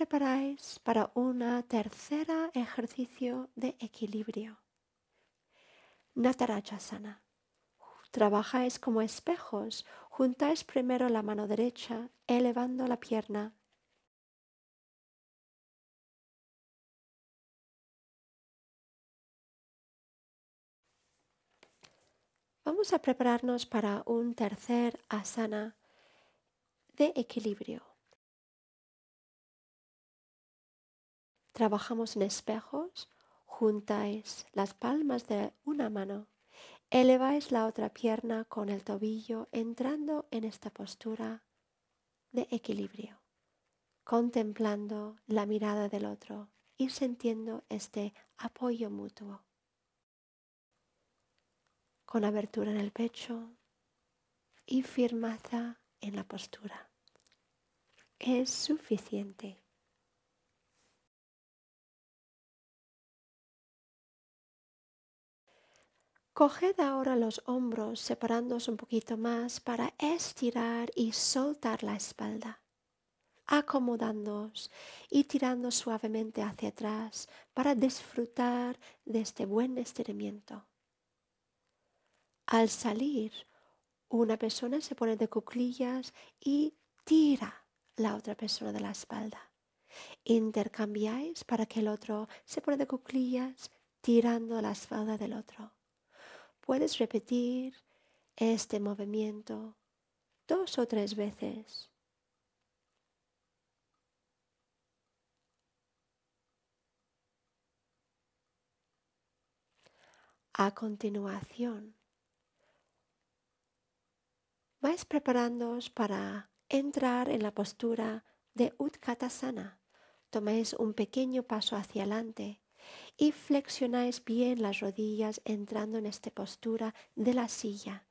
preparáis para un tercera ejercicio de equilibrio. Natarajasana. Trabajáis como espejos. Juntáis primero la mano derecha, elevando la pierna Vamos a prepararnos para un tercer asana de equilibrio. trabajamos en espejos, juntáis las palmas de una mano, eleváis la otra pierna con el tobillo entrando en esta postura de equilibrio, contemplando la mirada del otro y sintiendo este apoyo mutuo. Con abertura en el pecho y firmaza en la postura. Es suficiente. Coged ahora los hombros separándonos un poquito más para estirar y soltar la espalda, acomodándoos y tirando suavemente hacia atrás para disfrutar de este buen estiramiento. Al salir, una persona se pone de cuclillas y tira la otra persona de la espalda. Intercambiáis para que el otro se pone de cuclillas tirando la espalda del otro puedes repetir este movimiento dos o tres veces. A continuación, vais preparándoos para entrar en la postura de Utkatasana. Tomáis un pequeño paso hacia adelante y flexionáis bien las rodillas entrando en esta postura de la silla.